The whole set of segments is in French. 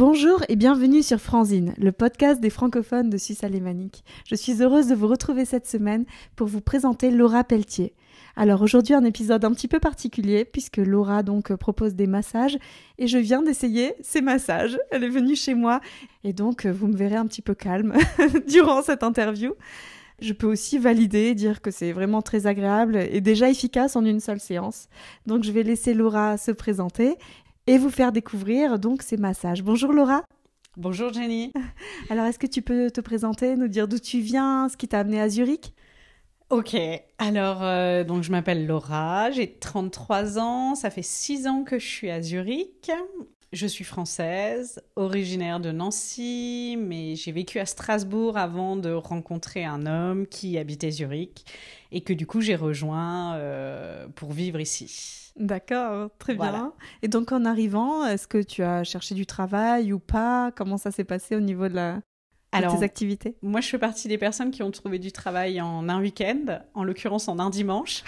Bonjour et bienvenue sur Franzine, le podcast des francophones de Suisse alémanique. Je suis heureuse de vous retrouver cette semaine pour vous présenter Laura Pelletier. Alors aujourd'hui un épisode un petit peu particulier puisque Laura donc propose des massages et je viens d'essayer ces massages. Elle est venue chez moi et donc vous me verrez un petit peu calme durant cette interview. Je peux aussi valider, dire que c'est vraiment très agréable et déjà efficace en une seule séance. Donc je vais laisser Laura se présenter et vous faire découvrir donc ces massages. Bonjour Laura. Bonjour Jenny. Alors est-ce que tu peux te présenter, nous dire d'où tu viens, ce qui t'a amené à Zurich Ok, alors euh, donc je m'appelle Laura, j'ai 33 ans, ça fait 6 ans que je suis à Zurich. Je suis française, originaire de Nancy, mais j'ai vécu à Strasbourg avant de rencontrer un homme qui habitait Zurich et que du coup j'ai rejoint euh, pour vivre ici. D'accord, très bien. Et donc en arrivant, est-ce que tu as cherché du travail ou pas Comment ça s'est passé au niveau de tes activités Moi, je fais partie des personnes qui ont trouvé du travail en un week-end, en l'occurrence en un dimanche.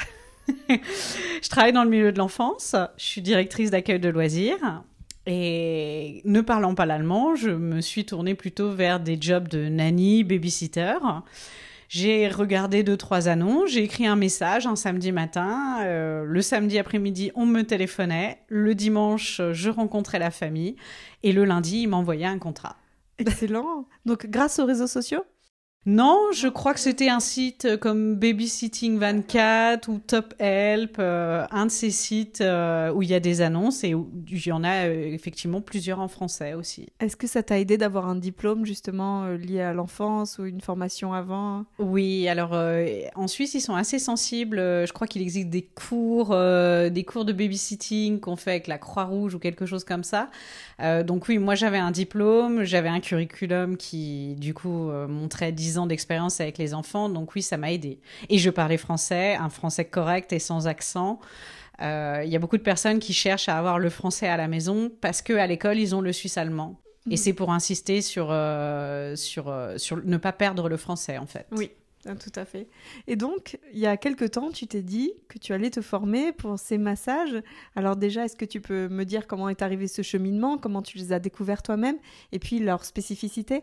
je travaille dans le milieu de l'enfance, je suis directrice d'accueil de loisirs et ne parlant pas l'allemand, je me suis tournée plutôt vers des jobs de nanny, babysitter. J'ai regardé deux, trois annonces, j'ai écrit un message un samedi matin. Euh, le samedi après-midi, on me téléphonait. Le dimanche, je rencontrais la famille. Et le lundi, ils m'envoyaient un contrat. Excellent. Donc, grâce aux réseaux sociaux non, je crois que c'était un site euh, comme Babysitting 24 ou Top Help, euh, un de ces sites euh, où il y a des annonces et où il y en a effectivement plusieurs en français aussi. Est-ce que ça t'a aidé d'avoir un diplôme justement lié à l'enfance ou une formation avant Oui, alors en Suisse ils sont assez sensibles. Je crois qu'il existe des cours, des cours de babysitting qu'on fait avec la Croix-Rouge ou quelque chose comme ça. donc oui, moi j'avais un diplôme, j'avais un curriculum qui du coup montrait 10 d'expérience avec les enfants, donc oui, ça m'a aidé. Et je parlais français, un français correct et sans accent. Il euh, y a beaucoup de personnes qui cherchent à avoir le français à la maison parce qu'à l'école, ils ont le suisse allemand. Et mm. c'est pour insister sur, euh, sur, euh, sur ne pas perdre le français, en fait. Oui, ah, tout à fait. Et donc, il y a quelque temps, tu t'es dit que tu allais te former pour ces massages. Alors déjà, est-ce que tu peux me dire comment est arrivé ce cheminement, comment tu les as découverts toi-même, et puis leur spécificité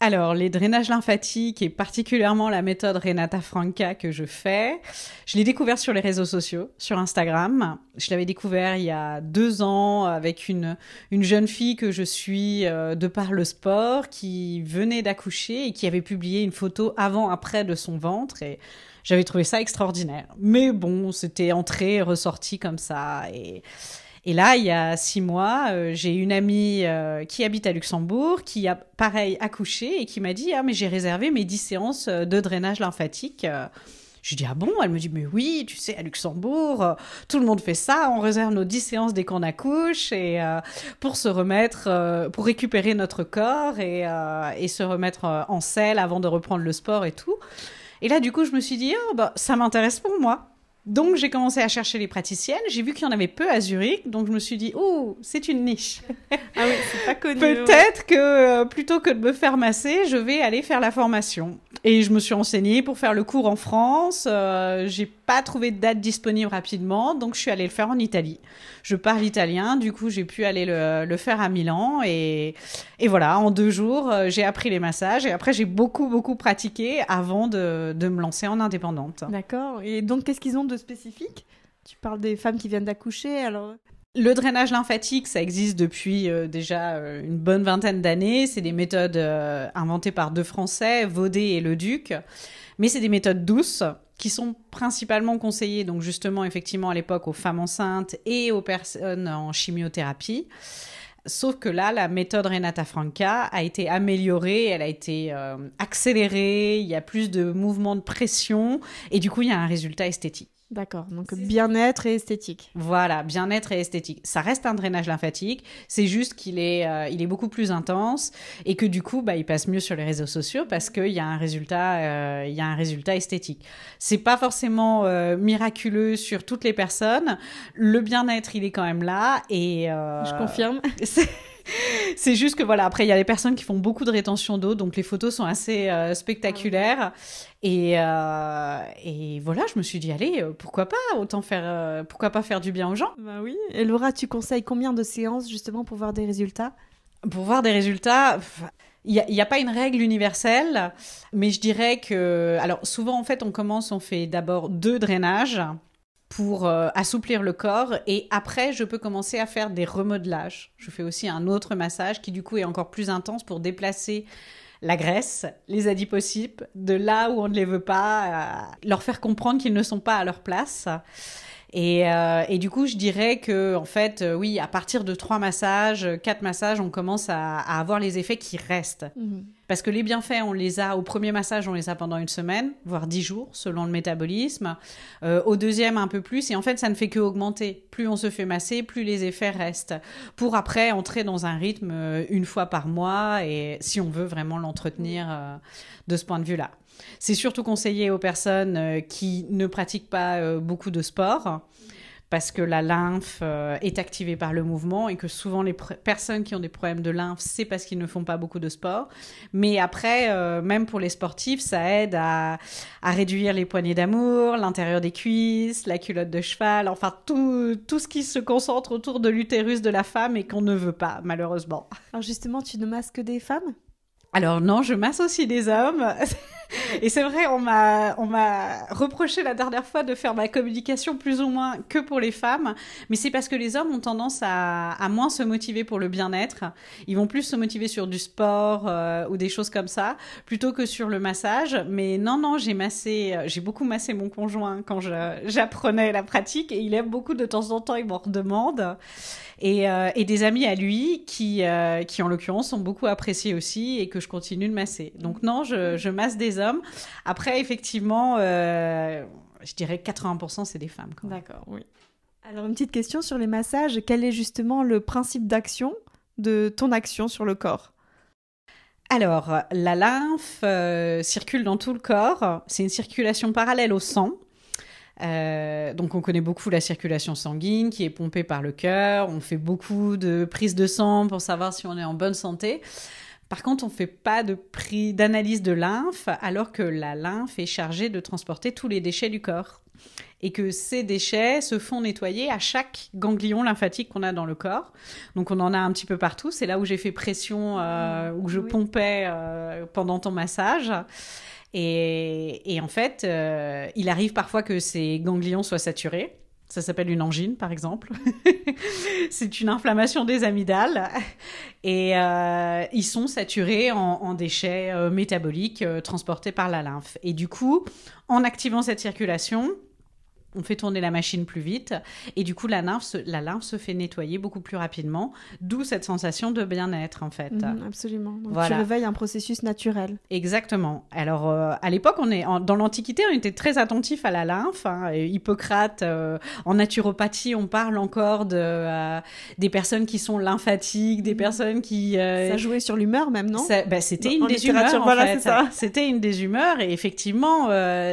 alors, les drainages lymphatiques et particulièrement la méthode Renata Franca que je fais, je l'ai découvert sur les réseaux sociaux, sur Instagram. Je l'avais découvert il y a deux ans avec une, une jeune fille que je suis euh, de par le sport qui venait d'accoucher et qui avait publié une photo avant-après de son ventre et j'avais trouvé ça extraordinaire. Mais bon, c'était entré et ressorti comme ça et et là, il y a six mois, euh, j'ai une amie euh, qui habite à Luxembourg, qui a pareil accouché et qui m'a dit ah mais j'ai réservé mes dix séances euh, de drainage lymphatique. Je lui dis ah bon Elle me dit mais oui, tu sais à Luxembourg, tout le monde fait ça, on réserve nos dix séances dès qu'on accouche et pour se remettre, pour récupérer notre corps et, se remettre en selle avant de reprendre le sport et tout. Et là du coup je me suis dit oh, bah ça m'intéresse pour moi. Donc j'ai commencé à chercher les praticiennes. J'ai vu qu'il y en avait peu à Zurich, donc je me suis dit oh c'est une niche. ah oui, c'est pas connu. Peut-être que euh, plutôt que de me faire masser, je vais aller faire la formation. Et je me suis renseignée pour faire le cours en France. Euh, j'ai pas trouvé de date disponible rapidement, donc je suis allée le faire en Italie. Je parle italien, du coup j'ai pu aller le, faire à Milan et, voilà, en deux jours euh, j'ai appris les massages et après j'ai beaucoup beaucoup pratiqué avant de, me lancer en indépendante. D'accord, et donc qu'est-ce qu'ils ont de spécifique tu parles des femmes qui viennent d'accoucher, alors le drainage lymphatique, ça existe depuis euh, déjà euh, une bonne vingtaine d'années. C'est des méthodes inventées par deux Français, Vaudet et Leduc. Mais c'est des méthodes douces qui sont principalement conseillées, donc justement, effectivement, à l'époque, aux femmes enceintes et aux personnes en chimiothérapie. Sauf que là, la méthode Renata Franca a été améliorée, elle a été euh, accélérée, il y a plus de mouvements de pression, et du coup, il y a un résultat esthétique. D'accord, donc bien-être et esthétique. Voilà, bien-être et esthétique. Ça reste un drainage lymphatique, c'est juste qu'il est, euh, il est beaucoup plus intense et que du coup, bah, il passe mieux sur les réseaux sociaux parce qu'il y a un résultat, euh, il y a un résultat esthétique. C'est pas forcément euh, miraculeux sur toutes les personnes. Le bien-être, il est quand même là et. Je confirme. c'est juste que voilà, après, il y a les personnes qui font beaucoup de rétention d'eau, donc les photos sont assez euh, spectaculaires. Et, euh, et, voilà, je me suis dit, allez, euh, pourquoi pas autant faire, pourquoi pas faire du bien aux gens Bah oui. Et Laura, tu conseilles combien de séances justement pour voir des résultats Pour voir des résultats. Il n'y a, pas une règle universelle, mais je dirais que... Alors souvent en fait on commence, on fait d'abord deux drainages pour euh, assouplir le corps et après je peux commencer à faire des remodelages. Je fais aussi un autre massage qui du coup est encore plus intense pour déplacer la graisse, les adipocypes de là où on ne les veut pas, leur faire comprendre qu'ils ne sont pas à leur place. Euh, et, du coup, je dirais que, en fait, euh, oui, à partir de trois massages, euh, quatre massages, on commence à, avoir les effets qui restent. Mhm. Parce que les bienfaits, on les a au premier massage, on les a pendant une semaine, voire dix jours, selon le métabolisme. au deuxième, un peu plus. Et en fait, ça ne fait que augmenter. Plus on se fait masser, plus les effets restent. Pour après entrer dans un rythme une fois par mois, et si on veut vraiment l'entretenir de ce point de vue-là. C'est surtout conseillé aux personnes euh, qui ne pratiquent pas euh, beaucoup de sport parce que la lymphe euh, est activée par le mouvement et que souvent les personnes qui ont des problèmes de lymphe, c'est parce qu'ils ne font pas beaucoup de sport. Mais après, même pour les sportifs, ça aide à, à réduire les poignées d'amour, l'intérieur des cuisses, la culotte de cheval, enfin tout, tout ce qui se concentre autour de l'utérus de la femme et qu'on ne veut pas, malheureusement. Alors justement, tu ne masques des femmes alors non, je masse aussi des hommes. Et c'est vrai, on m'a, on m'a reproché la dernière fois de faire ma communication plus ou moins que pour les femmes, mais c'est parce que les hommes ont tendance à, à moins se motiver pour le bien-être. Ils vont plus se motiver sur du sport euh, ou des choses comme ça, plutôt que sur le massage. Mais non, non, j'ai massé, euh, j'ai beaucoup massé mon conjoint quand j'apprenais la pratique et il aime beaucoup de temps en temps, il m'en redemande. Et, euh, et, des amis à lui qui, qui en l'occurrence ont beaucoup apprécié aussi et que je continue de masser. Donc non, je, je masse des hommes. Après, effectivement, euh, je dirais 80% c'est des femmes. D'accord, oui. Alors une petite question sur les massages. Quel est justement le principe d'action de ton action sur le corps alors, la lymphe euh, circule dans tout le corps. C'est une circulation parallèle au sang. Euh, donc on connaît beaucoup la circulation sanguine qui est pompée par le cœur, on fait beaucoup de prises de sang pour savoir si on est en bonne santé. Par contre, on ne fait pas de prix d'analyse de lymphe alors que la lymphe est chargée de transporter tous les déchets du corps et que ces déchets se font nettoyer à chaque ganglion lymphatique qu'on a dans le corps. Donc on en a un petit peu partout. C'est là où j'ai fait pression, euh, ah, où je pompais euh, pendant ton massage. Et, en fait, euh, il arrive parfois que ces ganglions soient saturés. Ça s'appelle une angine, par exemple. c'est une inflammation des amygdales. Et euh, ils sont saturés en, déchets euh, métaboliques euh, transportés par la lymphe. Et du coup, en activant cette circulation, on fait tourner la machine plus vite et du coup la lymphe se, la lymphe se fait nettoyer beaucoup plus rapidement, d'où cette sensation de bien-être en fait. Mhm, absolument. Donc voilà. tu réveilles un processus naturel. Exactement. Alors euh, à l'époque on est dans l'antiquité on était très attentif à la lymphe. Hein. Hippocrate euh, en naturopathie on parle encore de euh, des personnes qui sont lymphatiques, des mhm. personnes qui ça jouait sur l'humeur même non bah, c'était une des humeurs en C'était une des humeurs et effectivement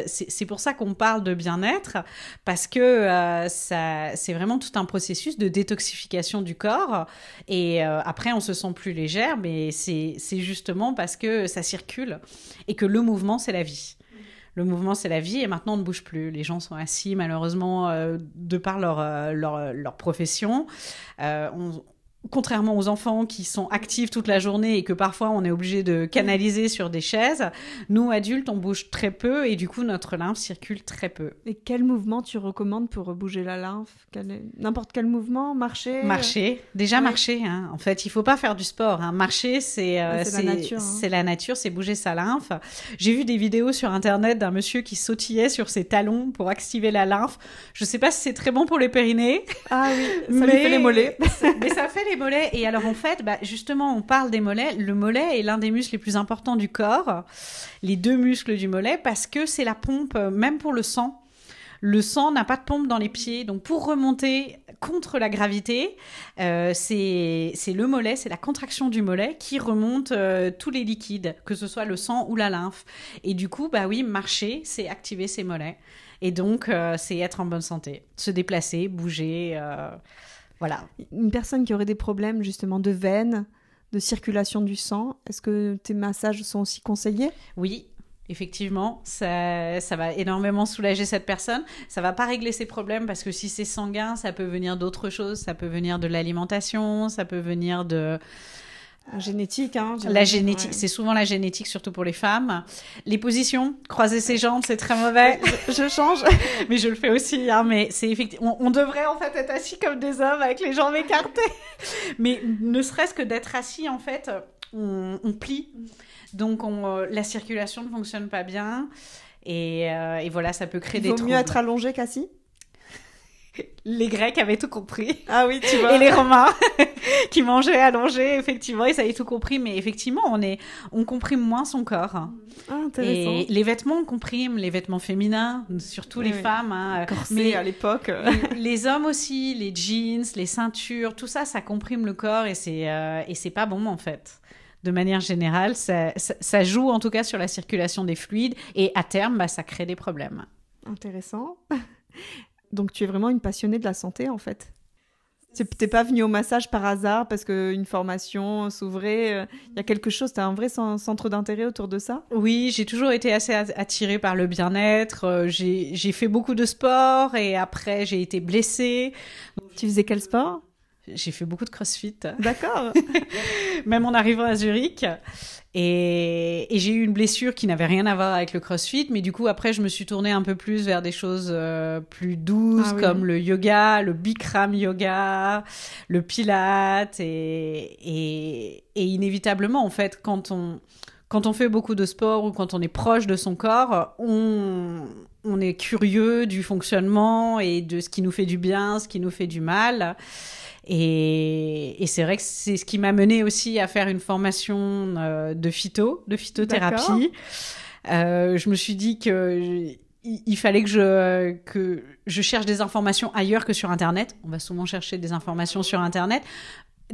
c'est pour ça qu'on parle de bien-être parce que euh, ça, c'est vraiment tout un processus de détoxification du corps. Et euh, après, on se sent plus légère, mais c'est, justement parce que ça circule et que le mouvement, c'est la vie le mouvement c'est la vie et maintenant on ne bouge plus. Les gens sont assis malheureusement euh, de par leur, leur, profession. on, contrairement aux enfants qui sont actifs toute la journée et que parfois on est obligé de canaliser sur des chaises, nous adultes on bouge très peu et du coup notre lymphe circule très peu. Et quel mouvement tu recommandes pour bouger la lymphe N'importe quel... mouvement Marcher Marcher, déjà marcher. Hein. En fait, il faut pas faire du sport. Hein. Marcher, c'est euh, la nature, hein. la nature, c'est bouger sa lymphe. J'ai vu des vidéos sur internet d'un monsieur qui sautillait sur ses talons pour activer la lymphe. Je sais pas si c'est très bon pour les périnées. Ah oui, ça fait les mollets. mais ça fait les et alors en fait, bah, justement, on parle des mollets. Le mollet est l'un des muscles les plus importants du corps, les deux muscles du mollet, parce que c'est la pompe, euh, même pour le sang. Le sang n'a pas de pompe dans les pieds, donc pour remonter contre la gravité, euh, c'est le mollet, c'est la contraction du mollet qui remonte euh, tous les liquides, que ce soit le sang ou la lymphe. Et du coup, bah oui, marcher, c'est activer ses mollets. Et donc, c'est être en bonne santé, se déplacer, bouger. Voilà. Une personne qui aurait des problèmes justement de veines, de circulation du sang, est-ce que tes massages sont aussi conseillés Oui, Effectivement, ça, ça, va énormément soulager cette personne. Ça va pas régler ses problèmes parce que si c'est sanguin, ça peut venir d'autres choses. Ça peut venir de l'alimentation, ça peut venir de, la génétique, hein, La génétique, c'est souvent la génétique, surtout pour les femmes. Les positions, croiser ses jambes, c'est très mauvais. je, change, mais je le fais aussi. Hein, mais c'est effectivement, on, devrait en fait être assis comme des hommes avec les jambes écartées. mais ne serait-ce que d'être assis, en fait, on, plie. Donc euh, la circulation ne fonctionne pas bien. Euh, et, voilà, ça peut créer Il des vaut mieux être allongé qu'assis les Grecs avaient tout compris. Ah oui, tu vois. Et les Romains qui mangeaient allongés, effectivement, ils avaient tout compris. Mais effectivement, on est, on comprime moins son corps. Ah, intéressant. les vêtements, on les vêtements féminins, surtout les femmes. Hein, mais à l'époque. les hommes aussi, les jeans, les ceintures, tout ça, ça comprime le corps et c'est euh, et c'est pas bon en fait de manière générale, ça, joue en tout cas sur la circulation des fluides et à terme, bah, ça crée des problèmes. Intéressant. Donc tu es vraiment une passionnée de la santé en fait. Tu T'es pas venue au massage par hasard parce qu'une formation s'ouvrait. Euh, il y a quelque chose, tu as un vrai centre d'intérêt autour de ça Oui, j'ai toujours été assez attirée par le bien-être. Euh, j'ai fait beaucoup de sport et après j'ai été blessée. Tu faisais quel sport j'ai fait beaucoup de crossfit. D'accord. Même en arrivant à Zurich. Et, j'ai eu une blessure qui n'avait rien à voir avec le crossfit. Mais du coup, après, je me suis tournée un peu plus vers des choses euh, plus douces, ah comme le yoga, le Bikram yoga, le pilate. Et, et, inévitablement, en fait, quand on, quand on fait beaucoup de sport ou quand on est proche de son corps, on, on est curieux du fonctionnement et de ce qui nous fait du bien, ce qui nous fait du mal. Et, et c'est vrai que c'est ce qui m'a mené aussi à faire une formation euh, de phyto, de phytothérapie. Euh, je me suis dit que il fallait que je, que je cherche des informations ailleurs que sur Internet. On va souvent chercher des informations sur Internet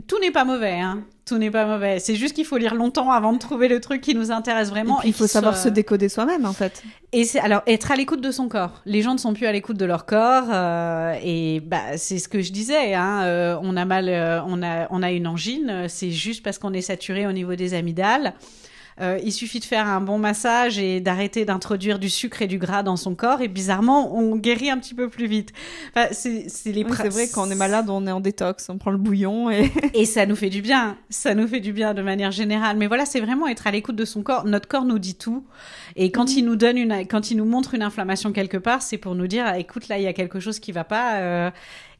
tout n'est pas mauvais, hein. Tout n'est pas mauvais. C'est juste qu'il faut lire longtemps avant de trouver le truc qui nous intéresse vraiment. il faut savoir se... décoder soi-même, en fait. Et c'est alors être à l'écoute de son corps. Les gens ne sont plus à l'écoute de leur corps. Euh, et bah, c'est ce que je disais. Hein, euh, on a mal, euh, on a, on a une angine. C'est juste parce qu'on est saturé au niveau des amygdales. Euh, il suffit de faire un bon massage et d'arrêter d'introduire du sucre et du gras dans son corps et bizarrement on guérit un petit peu plus vite. c'est vrai qu'on est malade on est en détox, on prend le bouillon et ça nous fait du bien, ça nous fait du bien de manière générale. Mais voilà, c'est vraiment être à l'écoute de son corps. Notre corps nous dit tout et quand mhm. il nous donne quand il nous montre une inflammation quelque part, c'est pour nous dire écoute là il y a quelque chose qui va pas. Euh,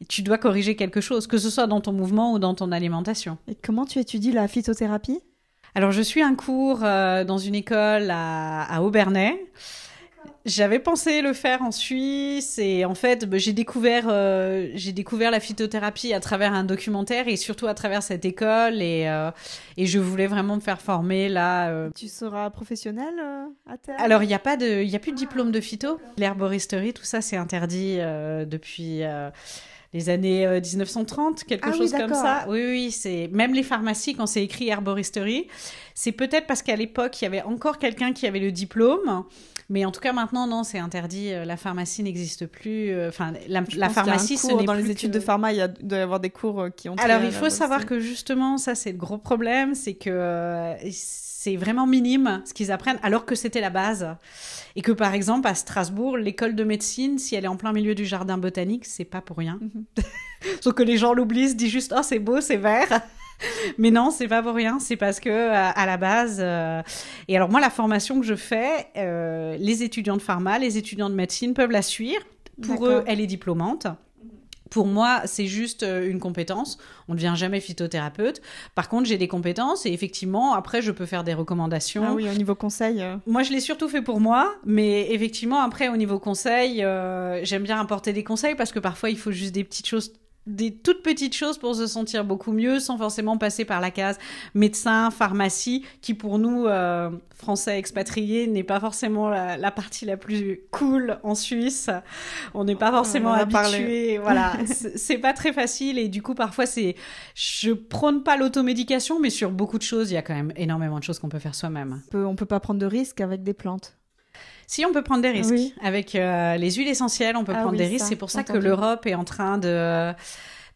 tu dois corriger quelque chose, que ce soit dans ton mouvement ou dans ton alimentation. Et comment tu étudies la phytothérapie alors, je suis un cours euh, dans une école à, à Aubernais. J'avais pensé le faire en Suisse et en fait bah, j'ai découvert euh, découvert la phytothérapie à travers un documentaire et surtout à travers cette école et, euh, je voulais vraiment me faire former là. Tu seras professionnelle à terme Alors il n'y a pas de il a plus de diplôme de phyto. L'herboristerie tout ça c'est interdit depuis les années 1930, euh, quelque ah chose comme ça. Oui, oui, c'est même les pharmacies quand c'est écrit herboristerie, c'est peut-être parce qu'à l'époque il y avait encore quelqu'un qui avait le diplôme, mais en tout cas maintenant non, c'est interdit. Euh, la pharmacie n'existe plus. Euh, enfin, la, pharmacie ce n'est dans les études de pharma, il, y a, doit y avoir des cours qui ont. Alors il faut savoir que justement ça c'est le gros problème, c'est que c'est vraiment minime ce qu'ils apprennent, alors que c'était la base. Et que par exemple, à Strasbourg, l'école de médecine, si elle est en plein milieu du jardin botanique, c'est pas pour rien. Mhm. Sauf que les gens l'oublient, se disent juste Oh, c'est beau, c'est vert. Mais non, c'est pas pour rien, c'est parce que euh, à la base. Euh, et alors moi, la formation que je fais, euh, les étudiants de pharma, les étudiants de médecine peuvent la suivre. Pour eux, elle est diplômante. Pour moi, c'est juste euh, une compétence. On ne devient jamais phytothérapeute. Par contre, j'ai des compétences et effectivement, après, je peux faire des recommandations. Ah oui, au niveau conseil. Euh. Moi, je l'ai surtout fait pour moi, mais effectivement, après, au niveau conseil, euh, j'aime bien apporter des conseils parce que parfois, il faut juste des petites choses des toutes petites choses pour se sentir beaucoup mieux sans forcément passer par la case médecin, pharmacie, qui pour nous, euh, Français expatriés, n'est pas forcément la, partie la plus cool en Suisse. On n'est pas forcément habitué. Voilà, c'est pas très facile et du coup parfois c'est, je prône pas l'automédication, mais sur beaucoup de choses, il y a quand même énormément de choses qu'on peut faire soi-même. On peut, peut pas prendre de risques avec des plantes. Si on peut prendre des risques avec euh, les huiles essentielles, on peut ah prendre des risques. C'est pour ça que l'Europe est en train de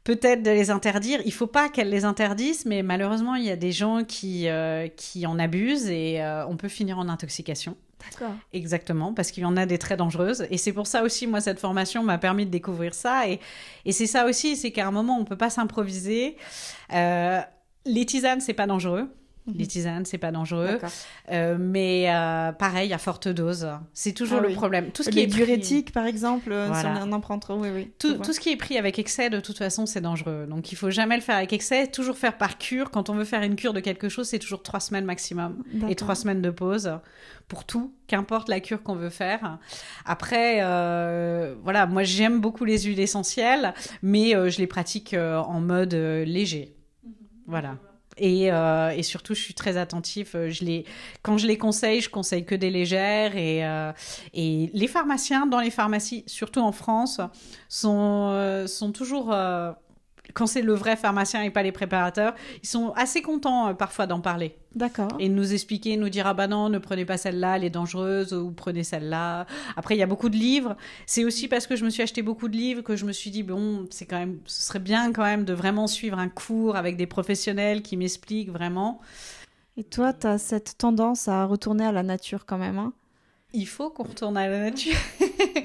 peut-être de les interdire. Il ne faut pas qu'elle les interdise, mais malheureusement il y a des gens qui euh, qui en abusent et euh, on peut finir en intoxication. D'accord. Exactement, parce qu'il y en a des très dangereuses. Et c'est pour ça aussi, moi, cette formation m'a permis de découvrir ça. Et, c'est ça aussi, c'est qu'à un moment, on ne peut pas s'improviser. les tisanes, c'est pas dangereux. Mhm. Les tisanes, c'est pas dangereux. Euh, mais euh, pareil, à forte dose, c'est toujours ah le problème. Tout ce qui est diurétique, par exemple, euh, si on en prend trop, Tout, ce qui est pris avec excès, de toute façon, c'est dangereux. Donc, il faut jamais le faire avec excès, toujours faire par cure. Quand on veut faire une cure de quelque chose, c'est toujours trois semaines maximum et trois semaines de pause pour tout, qu'importe la cure qu'on veut faire. Après, voilà, moi j'aime beaucoup les huiles essentielles, mais je les pratique en mode léger. Mhm. Voilà. Euh, et, surtout, je suis très attentif. Euh, je les, quand je les conseille, je conseille que des légères. Et, euh, les pharmaciens, dans les pharmacies, surtout en France, sont, sont toujours quand c'est le vrai pharmacien et pas les préparateurs, ils sont assez contents euh, parfois d'en parler. D'accord. Et nous expliquer, nous dire ah bah non, ne prenez pas celle-là, elle est dangereuse, ou prenez celle-là. Après, il y a beaucoup de livres. C'est aussi parce que je me suis acheté beaucoup de livres que je me suis dit bon, c'est quand même, ce serait bien quand même de vraiment suivre un cours avec des professionnels qui m'expliquent vraiment. Et toi, tu as cette tendance à retourner à la nature quand même. Hein il faut qu'on retourne à la nature.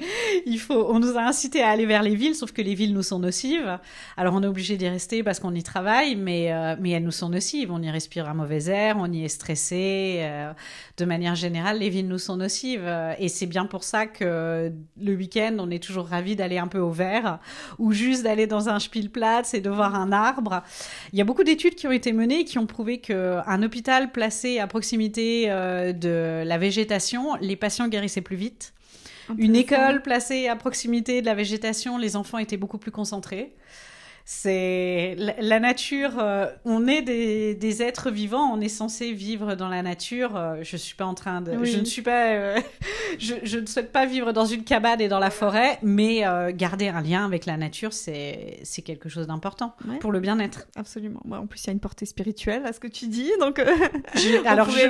il faut, on nous a incité à aller vers les villes, sauf que les villes nous sont nocives. Alors on est obligé d'y rester parce qu'on y travaille, mais, euh, elles nous sont nocives. On y respire un mauvais air, on y est stressé. Euh, de manière générale, les villes nous sont nocives. Et c'est bien pour ça que le week-end, on est toujours ravi d'aller un peu au vert ou juste d'aller dans un Spielplatz et de voir un arbre. Il y a beaucoup d'études qui ont été menées qui ont prouvé qu'un hôpital placé à proximité euh, de la végétation, les patients guérissaient plus vite. Une école placée à proximité de la végétation, les enfants étaient beaucoup plus concentrés. C'est la, nature, euh, on est des, êtres vivants, on est censé vivre dans la nature. je euh, je suis pas en train de, je ne suis pas, euh, je, ne souhaite pas vivre dans une cabane et dans la forêt, mais garder un lien avec la nature, c'est c'est quelque chose d'important pour le bien-être. Absolument. en plus, il y a une portée spirituelle à ce que tu dis, donc. Je, alors je,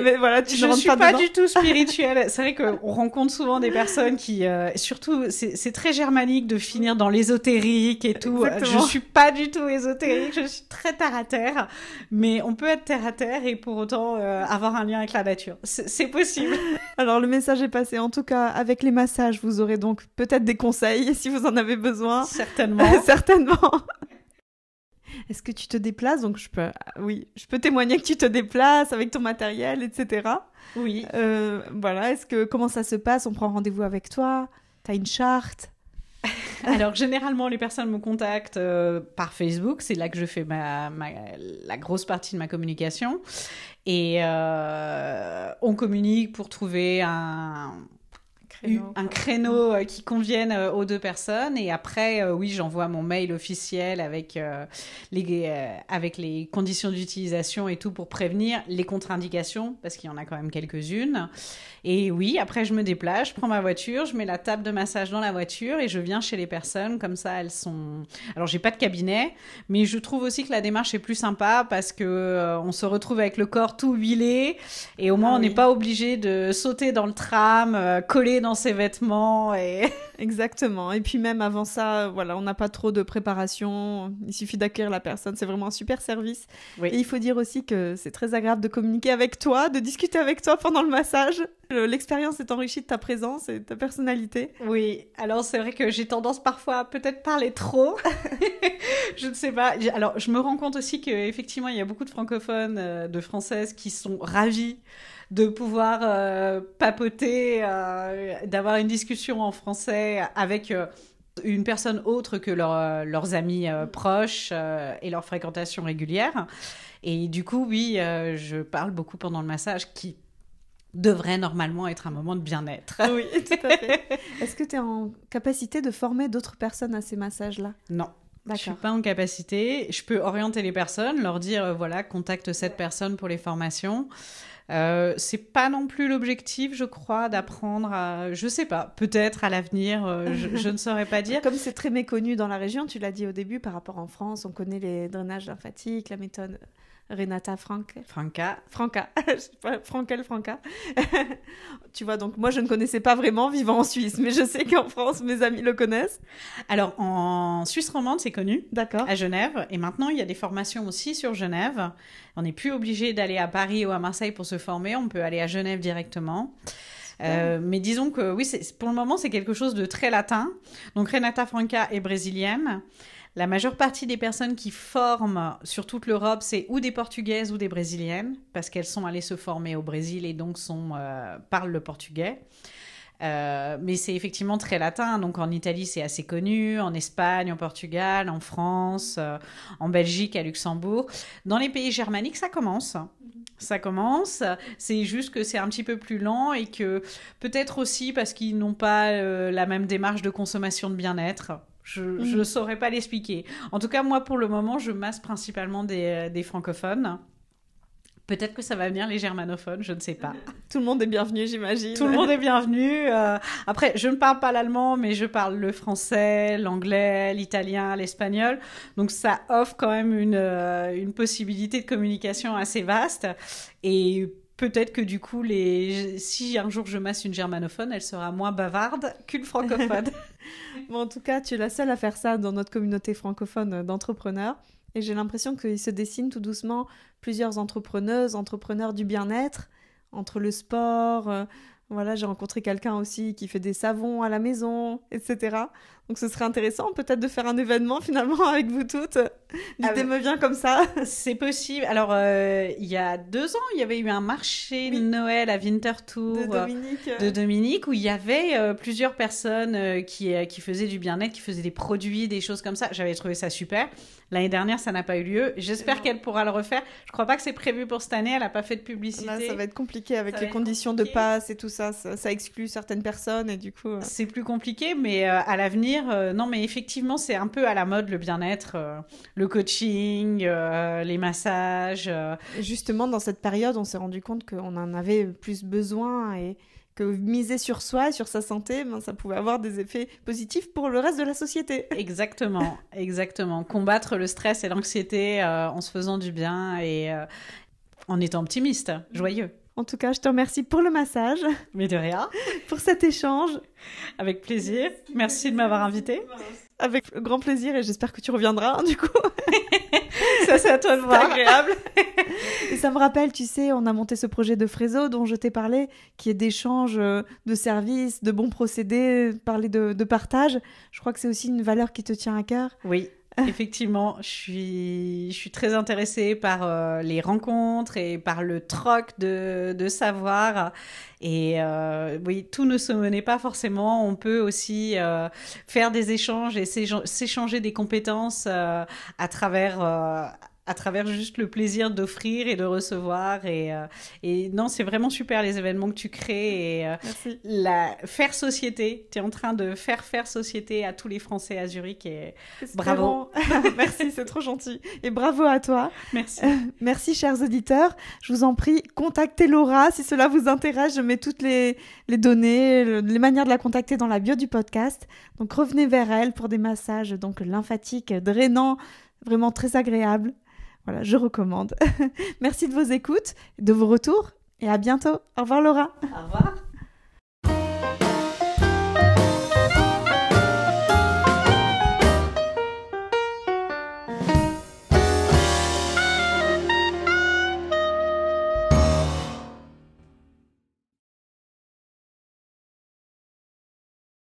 ne suis pas, du tout spirituelle. c'est vrai qu'on rencontre souvent des personnes qui, surtout, c'est très germanique de finir dans l'ésotérique et tout. Je suis pas du tout ésotérique, je suis très terre à terre, mais on peut être terre à terre et pour autant euh, avoir un lien avec la nature. C'est possible. Alors le message est passé. En tout cas, avec les massages, vous aurez donc peut-être des conseils si vous en avez besoin. Certainement. Certainement. Est-ce que tu te déplaces Donc je peux, ah, oui, je peux témoigner que tu te déplaces avec ton matériel, etc. Oui. Euh, voilà. Est-ce que comment ça se passe On prend rendez-vous avec toi T'as une charte Alors généralement les personnes me contactent euh, par Facebook, c'est là que je fais ma, la grosse partie de ma communication et euh, on communique pour trouver un un créneau mm. euh, qui convienne euh, aux deux personnes. Et après, euh, oui, j'envoie mon mail officiel avec, les, avec les conditions d'utilisation et tout pour prévenir les contre-indications, parce qu'il y en a quand même quelques-unes. Et oui, après, je me déplace, je prends ma voiture, je mets la table de massage dans la voiture et je viens chez les personnes. Comme ça, elles sont. Alors, j'ai pas de cabinet, mais je trouve aussi que la démarche est plus sympa parce que on se retrouve avec le corps tout huilé et au moins, ah on n'est pas obligé de sauter dans le tram, coller dans ses vêtements et exactement. Et puis même avant ça, voilà, on n'a pas trop de préparation. Il suffit d'accueillir la personne. C'est vraiment un super service. Et il faut dire aussi que c'est très agréable de communiquer avec toi, de discuter avec toi pendant le massage. L'expérience est enrichie de ta présence et de ta personnalité. Oui. Alors c'est vrai que j'ai tendance parfois à peut-être parler trop. je ne sais pas. Alors je me rends compte aussi que effectivement il y a beaucoup de francophones, euh, de françaises qui sont ravies de pouvoir euh, papoter, euh, d'avoir une discussion en français avec euh, une personne autre que leurs amis proches et leur fréquentation régulière. Et du coup, oui, je parle beaucoup pendant le massage qui devrait normalement être un moment de bien-être. Oui, tout à fait. Est-ce que tu es en capacité de former d'autres personnes à ces massages-là Non. Je ne suis pas en capacité. Je peux orienter les personnes, leur dire euh, voilà, contacte cette personne pour les formations. Euh, c'est pas non plus l'objectif, je crois, d'apprendre à, je sais pas, peut-être à l'avenir, euh, je, je, ne saurais pas dire. Comme c'est très méconnu dans la région, tu l'as dit au début, par rapport en France, on connaît les drainages lymphatiques, la méthode Renata Franca... Franca, Franca, Franca Franca. tu vois, donc moi je ne connaissais pas vraiment vivant en Suisse, mais je sais qu'en France mes amis le connaissent. Alors en Suisse romande c'est connu, d'accord, à Genève, et maintenant il y a des formations aussi sur Genève. On n'est plus obligé d'aller à Paris ou à Marseille pour se former, on peut aller à Genève directement. Euh, mais disons que oui, pour le moment, c'est quelque chose de très latin. Donc Renata Franca est brésilienne. La majeure partie des personnes qui forment sur toute l'Europe, c'est ou des Portugaises ou des Brésiliennes, parce qu'elles sont allées se former au Brésil et donc sont, euh, parlent le portugais. Euh, mais c'est effectivement très latin. Donc en Italie, c'est assez connu, en Espagne, en Portugal, en France, euh, en Belgique, à Luxembourg. Dans les pays germaniques, ça commence. Ça commence. C'est juste que c'est un petit peu plus lent et que peut-être aussi parce qu'ils n'ont pas la même démarche de consommation de bien-être. Je ne mm. saurais pas l'expliquer. En tout cas, moi, pour le moment, je masse principalement des, euh, francophones. Peut-être que ça va venir les germanophones, je ne sais pas. Tout le monde est bienvenu, j'imagine. Tout le monde est bienvenu. Euh, après, je ne parle pas l'allemand, mais je parle le français, l'anglais, l'italien, l'espagnol. Donc ça offre quand même une, euh, une possibilité de communication assez vaste. Et peut-être que du coup, les... si un jour je masse une germanophone, elle sera moins bavarde qu'une francophone. en tout cas, tu es la seule à faire ça dans notre communauté francophone d'entrepreneurs. Et j'ai l'impression qu'il se dessine tout doucement plusieurs entrepreneuses, entrepreneurs du bien-être, entre le sport. Euh, voilà, j'ai rencontré quelqu'un aussi qui fait des savons à la maison, etc. Donc ce serait intéressant peut-être de faire un événement finalement avec vous toutes. Ah L'idée me vient comme ça. C'est possible. Alors euh, il y a deux ans, il y avait eu un marché de Noël à Winterthur de Dominique, de Dominique où il y avait euh, plusieurs personnes euh, qui, qui faisaient du bien-être, qui faisaient des produits, des choses comme ça. J'avais trouvé ça super. L'année dernière, ça n'a pas eu lieu. J'espère qu'elle pourra le refaire. Je crois pas que c'est prévu pour cette année. Elle n'a pas fait de ah bah, publicité. ça va être compliqué avec les conditions de passe et tout ça. ça. ça. exclut certaines personnes et du coup. C'est plus compliqué, mais à l'avenir euh, non mais effectivement c'est un peu à la mode le bien-être, euh, le coaching, euh, les massages. Justement dans cette période on s'est rendu compte qu'on en avait plus besoin et que miser sur soi, sur sa santé, ben, ça pouvait avoir des effets positifs pour le reste de la société. exactement, exactement. Combattre le stress et l'anxiété en se faisant du bien et en étant optimiste, mm. joyeux. En tout cas, je te remercie pour le massage. Mais de rien. Pour cet échange. Avec plaisir. Merci de m'avoir invité. Avec grand plaisir et j'espère que tu reviendras du coup. ça c'est à toi de voir. agréable. et ça me rappelle, tu sais, on a monté ce projet de Frézo dont je t'ai parlé, qui est d'échange euh, de services, de bons procédés, parler de, de partage. Je crois que c'est aussi une valeur qui te tient à cœur. Oui, Effectivement, je suis, je suis très intéressée par euh, les rencontres et par le troc de, de savoir. Et euh, oui, tout ne se menait pas forcément. On peut aussi euh, faire des échanges et s'échanger des compétences euh, à travers à travers juste le plaisir d'offrir et de recevoir. Euh, et, non, c'est vraiment super les événements que tu crées. Et, euh, La, faire société, tu es en train de faire faire société à tous les Français à Zurich. Et bravo. Merci, c'est trop gentil. Et bravo à toi. Merci. Euh, merci, chers auditeurs. Je vous en prie, contactez Laura si cela vous intéresse. Je mets toutes les, les données, les manières de la contacter dans la bio du podcast. Donc revenez vers elle pour des massages donc lymphatiques, drainants, vraiment très agréables. Voilà, je recommande. Merci de vos écoutes, de vos retours et à bientôt. Au revoir Laura. Au revoir.